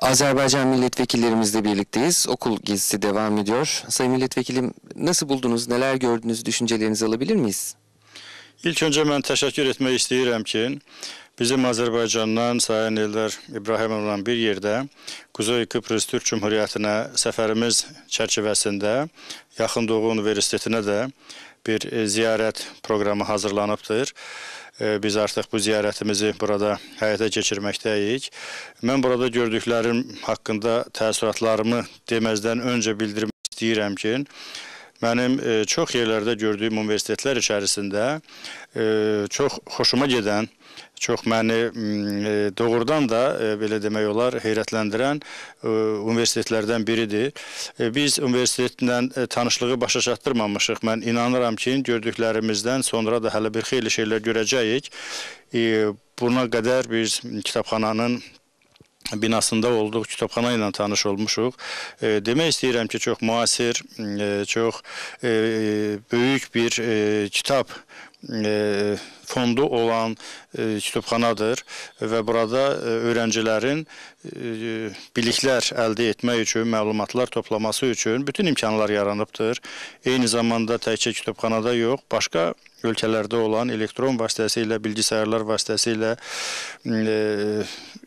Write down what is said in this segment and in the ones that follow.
Azerbaycan milletvekillerimizle birlikteyiz. Okul gezisi devam ediyor. Sayın milletvekilim nasıl buldunuz, neler gördünüz, düşüncelerinizi alabilir miyiz? İlk öncə mən təşəkkür etmək istəyirəm ki, bizim Azərbaycandan Sayın Eldar İbrahimovla bir yerdə Quzey Kıbrıs Türk Cümhuriyyətinə səfərimiz çərçivəsində Yaxın Doğu Universitetinə də bir e, ziyarət proqramı hazırlanıbdır biz artıq bu ziyarətimizi burada həyata keçirməkdəyik. Mən burada gördüklərim haqqında təəssüratlarımı deməzdən öncə bildirmək istəyirəm ki, Mənim e, çox yerlərdə gördüyüm universitetlər içərisində e, çox xoşuma gedən, çox məni mm, e, doğrudan da e, belə demək olar heyrətləndirən e, universitetlərdən biridir. E, biz universitetlə e, tanışlığı başa çatdırmamışıq. Mən inanıram ki, gördüklərimizdən sonra da hələ bir xeyli şeylər görəcəyik. E, buna qədər biz kitabxananın binasında olduq, kitabxana ilə tanış olmuşuq. E, demək istəyirəm ki, çox müasir, e, çox e, e böyük bir e, kitab e, fondu olan e, kitabxanadır və burada e, öyrəncilərin e, biliklər əldə etmək üçün, məlumatlar toplaması üçün bütün imkanlar yaranıbdır. Eyni zamanda təkcə kitabxanada yox, başqa ölkələrdə olan elektron vasitəsilə, bilgisayarlar vasitəsilə, e,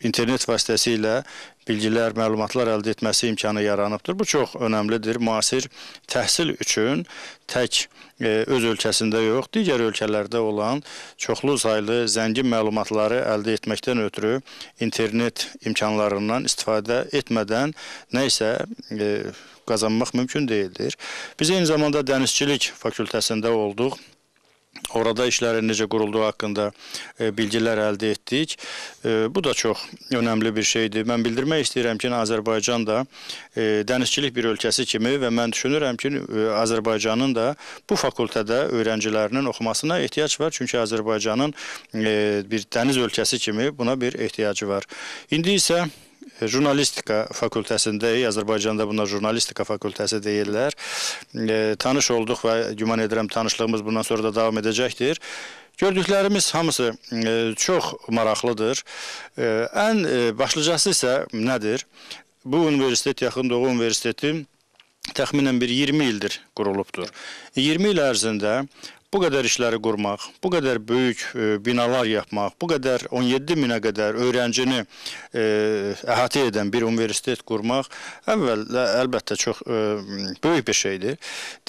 internet vasitəsilə bilgilər, məlumatlar əldə etməsi imkanı yaranıbdır. Bu çox önəmlidir. Müasir təhsil üçün tək e, öz ölkəsində yox, digər ölkələrdə olan çoxlu saylı zəngin məlumatları əldə etməkdən ötürü internet imkanlarından istifadə etmədən nə isə e, qazanmaq mümkün deyildir. Biz eyni zamanda dənizçilik fakültəsində olduq orada işlərin necə qurulduğu haqqında e, bilgilər əldə etdik. E, bu da çox önəmli bir şeydir. Mən bildirmək istəyirəm ki, Azərbaycan da e, dənizçilik bir ölkəsi kimi və mən düşünürəm ki, Azərbaycanın da bu fakültədə öyrəncilərinin oxumasına ehtiyac var. Çünki Azərbaycanın bir dəniz ölkəsi kimi buna bir ehtiyacı var. İndi isə jurnalistika fakültəsindəyik. Azərbaycanda buna jurnalistika fakültəsi deyirlər. E, tanış olduq və güman edirəm tanışlığımız bundan sonra da davam edəcəkdir. Gördüklərimiz hamısı e, çox maraqlıdır. E, ən e, başlıcası isə nədir? Bu universitet Yaxın Doğu Universiteti təxminən bir 20 ildir qurulubdur. 20 il ərzində bu qədər işləri qurmaq, bu qədər böyük e, binalar yapmaq, bu qədər 17 minə qədər öyrəncini e, əhatə edən bir universitet qurmaq əvvəl əlbəttə çox e, böyük bir şeydir.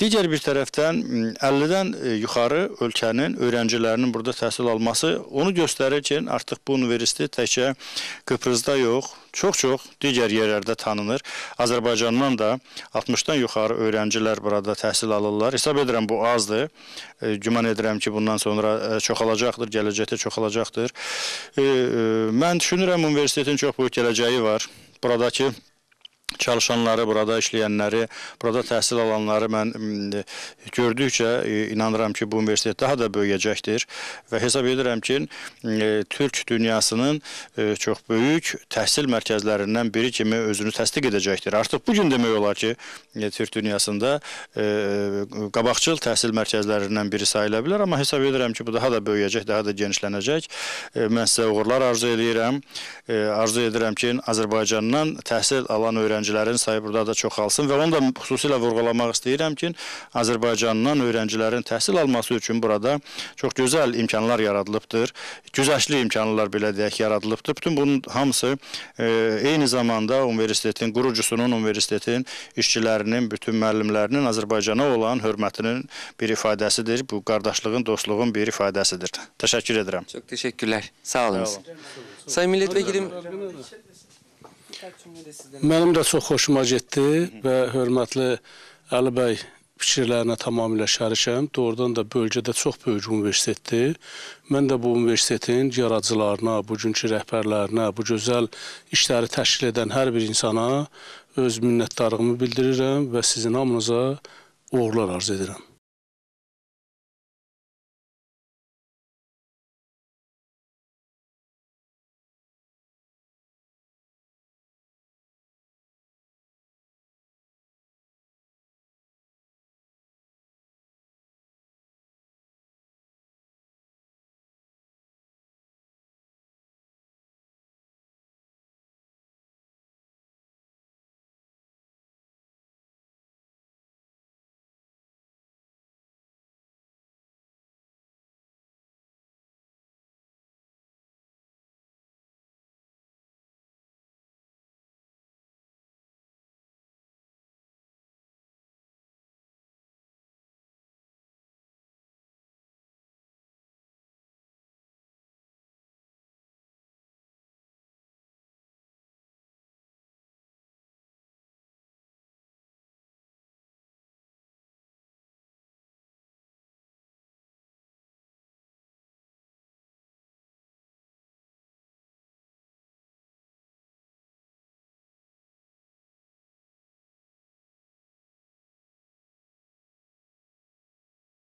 Digər bir tərəfdən 50-dən yuxarı ölkənin öyrəncilərinin burada təhsil alması onu göstərir ki, artıq bu universitet təkcə Qıbrızda yox, çox-çox digər yerlərdə tanınır. Azərbaycandan da 60-dan yuxarı öyrəncilər burada təhsil alırlar. Hesab edirəm bu azdır. E, güman edirəm ki, bundan sonra e, çoxalacaqdır, gələcəkdə çoxalacaqdır. E, mən düşünürəm universitetin çox böyük gələcəyi var. Buradakı çalışanları, burada işləyənləri, burada təhsil alanları mən gördükcə e, inanıram ki, bu universitet daha da böyüyəcəkdir və hesab edirəm ki, e, Türk dünyasının e, çox böyük təhsil mərkəzlərindən biri kimi özünü təsdiq edəcəkdir. Artıq bu gün demək olar ki, Türk dünyasında qabaqcıl təhsil mərkəzlərindən biri sayıla bilər, amma hesab edirəm ki, bu daha da böyüyəcək, daha da genişlənəcək. Mən sizə uğurlar arzu edirəm. Arzu edirəm ki, Azərbaycandan təhsil alan öyrəncilər öyrəncilərin sayı burada da çoxalsın və onu da xüsusilə vurğulamaq istəyirəm ki, Azərbaycandan öyrəncilərin təhsil alması üçün burada çox gözəl imkanlar yaradılıbdır. Güzəşli imkanlar belə deyək yaradılıbdır. Bütün bunun hamısı e, eyni zamanda universitetin qurucusunun, universitetin işçilərinin, bütün müəllimlərinin Azərbaycana olan hörmətinin bir ifadəsidir. Bu qardaşlığın, dostluğun bir ifadəsidir. Təşəkkür edirəm. Çox təşəkkürlər. Sağ olun. Sayın Millet Vekilim. Mənim də çox xoşuma getdi və hörmətli Əli bəy fikirlərinə tamamilə şərikəm. Doğrudan da bölgədə çox böyük universitetdir. Mən də bu universitetin yaradıcılarına, bugünkü rəhbərlərinə, bu gözəl işləri təşkil edən hər bir insana öz minnətdarlığımı bildirirəm və sizin hamınıza uğurlar arz edirəm.